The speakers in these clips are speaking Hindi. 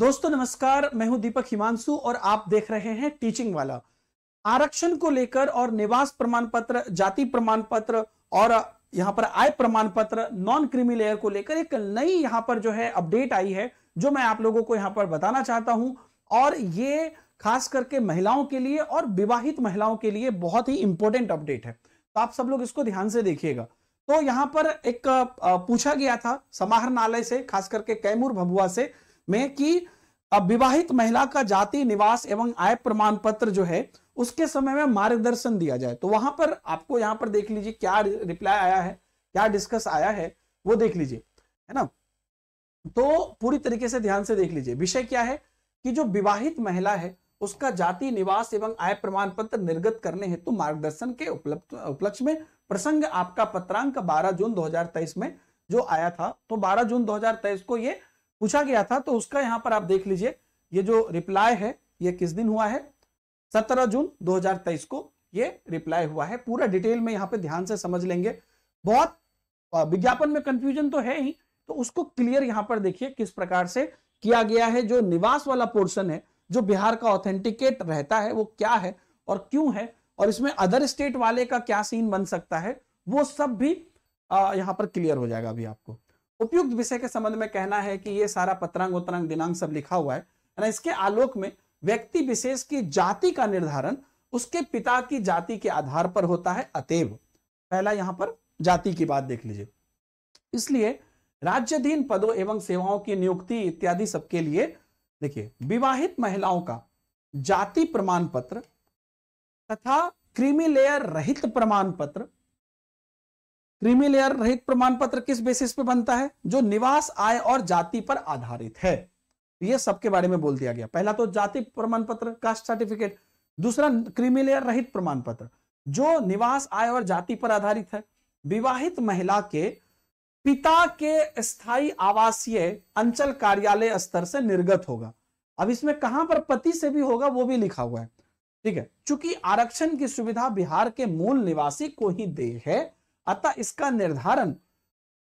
दोस्तों नमस्कार मैं हूं दीपक हिमांशु और आप देख रहे हैं टीचिंग वाला आरक्षण को लेकर और निवास प्रमाण पत्र जाति प्रमाण पत्र और यहां पर आय प्रमाण पत्र नॉन क्रीमी लेयर को लेकर एक नई यहां पर जो है अपडेट आई है जो मैं आप लोगों को यहां पर बताना चाहता हूं और ये खास करके महिलाओं के लिए और विवाहित महिलाओं के लिए बहुत ही इंपॉर्टेंट अपडेट है तो आप सब लोग इसको ध्यान से देखिएगा तो यहां पर एक पूछा गया था समाहरणालय से खास करके कैमूर भभुआ से में कि अविवाहित महिला का जाति निवास एवं आय प्रमाण पत्र जो है उसके समय में मार्गदर्शन दिया जाए तो वहां पर आपको यहां पर देख लीजिए क्या रिप्लाई आया है क्या डिस्कस आया है वो देख लीजिए है ना तो पूरी तरीके से ध्यान से देख लीजिए विषय क्या है कि जो विवाहित महिला है उसका जाति निवास एवं आय प्रमाण पत्र निर्गत करने हेतु तो मार्गदर्शन के उपलब्ध उपलक्ष्य में प्रसंग आपका पत्रांक 12 जून 2023 में जो आया था तो 12 जून 2023 को यह पूछा गया था तो उसका यहाँ पर आप देख लीजिए ये जो रिप्लाई है ये किस दिन हुआ है 17 जून 2023 को ये रिप्लाई हुआ है पूरा डिटेल में यहां पे ध्यान से समझ लेंगे बहुत विज्ञापन में कंफ्यूजन तो है ही तो उसको क्लियर यहां पर देखिए किस प्रकार से किया गया है जो निवास वाला पोर्शन है जो बिहार का ऑथेंटिकेट रहता है वो क्या है और क्यों है और इसमें अदर स्टेट वाले का क्या सीन बन सकता है वो सब भी यहाँ पर क्लियर हो जाएगा अभी आपको उपयुक्त विषय के संबंध में कहना है कि ये सारा पत्रांग उत्तरांग दिनांक सब लिखा हुआ है ना इसके आलोक में व्यक्ति विशेष की जाति का निर्धारण उसके पिता की जाति के आधार पर होता है अतएव पहला यहां पर जाति की बात देख लीजिए इसलिए राज्यधीन पदों एवं सेवाओं की नियुक्ति इत्यादि सबके लिए देखिए विवाहित महिलाओं का जाति प्रमाण पत्र तथा क्रीमी लेयर रहित प्रमाण पत्र क्रीमी लेयर रहित प्रमाण पत्र किस बेसिस पे बनता है जो निवास आय और जाति पर आधारित है तो ये सबके बारे में बोल दिया गया पहला तो जाति प्रमाण पत्र कास्ट सर्टिफिकेट दूसरा क्रीमी लेयर रहित प्रमाण पत्र जो निवास आय और जाति पर आधारित है विवाहित महिला के पिता के स्थायी आवासीय अंचल कार्यालय स्तर से निर्गत होगा अब इसमें कहां पर पति से भी होगा वो भी लिखा हुआ है ठीक है चूंकि आरक्षण की सुविधा बिहार के मूल निवासी को ही दे है अतः इसका निर्धारण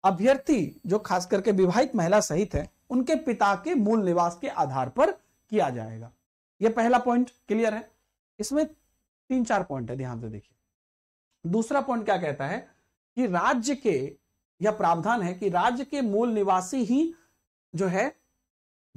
अभ्यर्थी जो खास करके विवाहित महिला सहित है उनके पिता के मूल निवास के आधार पर किया जाएगा यह पहला पॉइंट क्लियर है इसमें तीन चार पॉइंट है ध्यान से देखिए दूसरा पॉइंट क्या कहता है कि राज्य के यह प्रावधान है कि राज्य के मूल निवासी ही जो है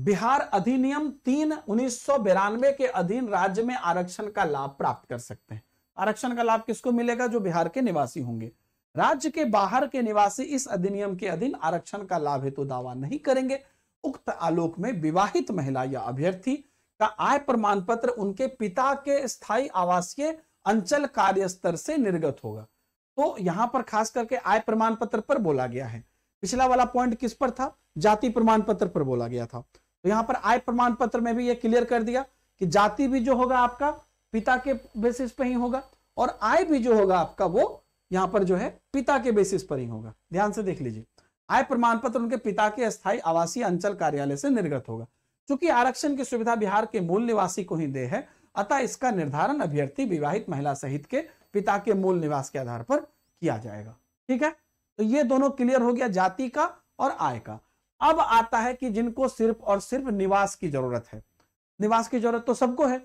बिहार अधिनियम तीन उन्नीस के अधीन राज्य में आरक्षण का लाभ प्राप्त कर सकते हैं आरक्षण का लाभ किसको मिलेगा जो बिहार के निवासी होंगे राज्य के बाहर के निवासी इस अधिनियम के अधीन आरक्षण का लाभ हेतु तो दावा नहीं करेंगे उक्त आलोक में विवाहित महिला या अभ्यर्थी का आय प्रमाण पत्र उनके पिता के स्थायी आवासीय अंचल कार्य स्तर से निर्गत होगा तो यहां पर खास करके आय प्रमाण पत्र पर बोला गया है पिछला वाला पॉइंट किस पर था जाति प्रमाण पत्र पर बोला गया था तो यहां पर आय प्रमाण पत्र में भी यह क्लियर कर दिया कि जाति भी जो होगा आपका पिता के बेसिस पे ही होगा और आय भी जो होगा आपका वो यहां पर जो है पिता के बेसिस पर ही होगा ध्यान से देख लीजिए आय प्रमाण पत्र उनके पिता के स्थायी आवासीय अंचल कार्यालय से निर्गत होगा चूंकि आरक्षण की सुविधा बिहार के मूल निवासी को ही दे है अतः इसका निर्धारण अभ्यर्थी विवाहित महिला सहित के पिता के मूल निवास के आधार पर किया जाएगा ठीक है तो ये दोनों क्लियर हो गया जाति का और आय का अब आता है कि जिनको सिर्फ और सिर्फ निवास की जरूरत है निवास की जरूरत तो सबको है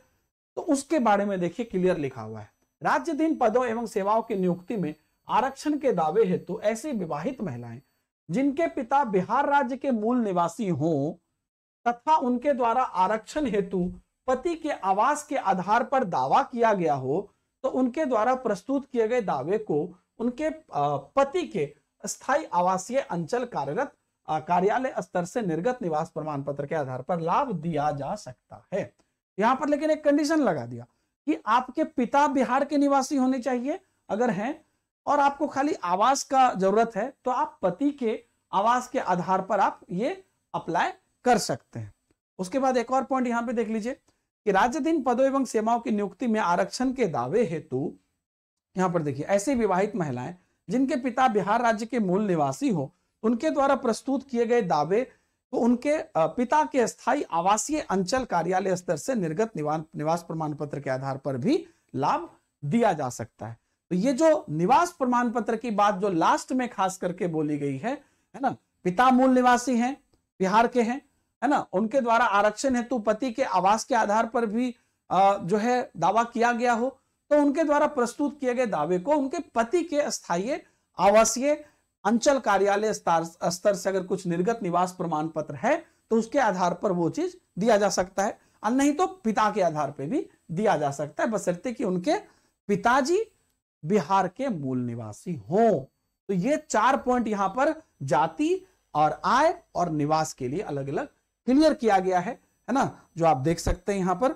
तो उसके बारे में देखिए क्लियर लिखा हुआ है राज्यधीन पदों एवं सेवाओं की नियुक्ति में आरक्षण के दावे हेतु ऐसी विवाहित महिलाएं जिनके पिता बिहार राज्य के मूल निवासी हों तथा उनके द्वारा आरक्षण हेतु पति के आवास के आधार पर दावा किया गया हो तो उनके द्वारा प्रस्तुत किए गए दावे को उनके पति के स्थायी आवासीय अंचल कार्यरत कार्यालय स्तर से निर्गत निवास प्रमाण पत्र के आधार पर लाभ दिया जा सकता है यहां पर लेकिन एक कंडीशन लगा दिया कि आपके पिता बिहार के निवासी होने चाहिए अगर हैं और आपको खाली आवास का जरूरत है तो आप पति के आवास के आधार पर आप ये अप्लाई कर सकते हैं उसके बाद एक और पॉइंट यहां पे देख लीजिए कि राज्यधीन पदों एवं सेवाओं की नियुक्ति में आरक्षण के दावे हेतु यहां पर देखिए ऐसी विवाहित महिलाएं जिनके पिता बिहार राज्य के मूल निवासी हो उनके द्वारा प्रस्तुत किए गए दावे तो उनके पिता के स्थायी आवासीय अंचल कार्यालय स्तर से निर्गत निवास प्रमाण पत्र के आधार पर भी लाभ दिया जा सकता है तो ये जो निवास प्रमाण पत्र की बात जो लास्ट में खास करके बोली गई है है ना पिता मूल निवासी हैं बिहार के हैं है ना उनके द्वारा आरक्षण हेतु पति के आवास के आधार पर भी आ, जो है दावा किया गया हो तो उनके द्वारा प्रस्तुत किए गए दावे को उनके पति के स्थायी आवासीय अंचल कार्यालय स्तर से अगर कुछ निर्गत निवास प्रमाण पत्र है तो उसके आधार पर वो चीज दिया जा सकता है और नहीं तो पिता के आधार पर भी दिया जा सकता है बसरते कि उनके पिताजी बिहार के मूल निवासी हो तो ये चार पॉइंट यहां पर जाति और आय और निवास के लिए अलग अलग क्लियर किया गया है है ना जो आप देख सकते हैं यहां पर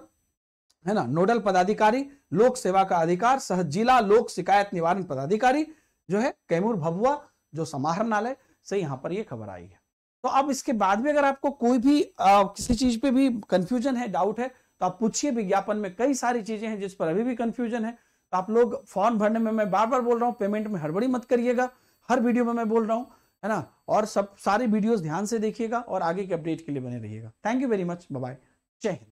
है ना नोडल पदाधिकारी लोक सेवा का अधिकार सह जिला लोक शिकायत निवारण पदाधिकारी जो है कैमूर भभुआ जो समाहरणालय से यहाँ पर ये खबर आई है तो अब इसके बाद भी अगर आपको कोई भी आ, किसी चीज पे भी कंफ्यूजन है डाउट है तो आप पूछिए विज्ञापन में कई सारी चीजें हैं जिस पर अभी भी कंफ्यूजन है तो आप लोग फॉर्म भरने में मैं बार बार बोल रहा हूँ पेमेंट में हड़बड़ी मत करिएगा हर वीडियो में मैं बोल रहा हूँ है ना और सब सारी वीडियोज ध्यान से देखिएगा और आगे के अपडेट के लिए बने रहिएगा thank you very much bye Jai Hind